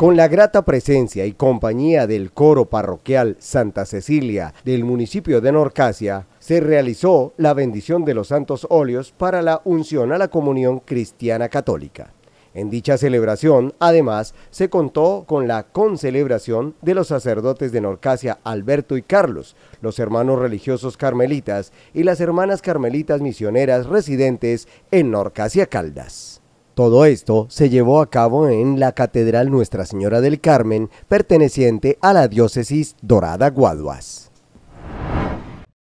Con la grata presencia y compañía del coro parroquial Santa Cecilia del municipio de Norcasia, se realizó la bendición de los santos óleos para la unción a la comunión cristiana católica. En dicha celebración, además, se contó con la concelebración de los sacerdotes de Norcasia Alberto y Carlos, los hermanos religiosos carmelitas y las hermanas carmelitas misioneras residentes en Norcasia Caldas. Todo esto se llevó a cabo en la Catedral Nuestra Señora del Carmen, perteneciente a la diócesis Dorada Guaduas.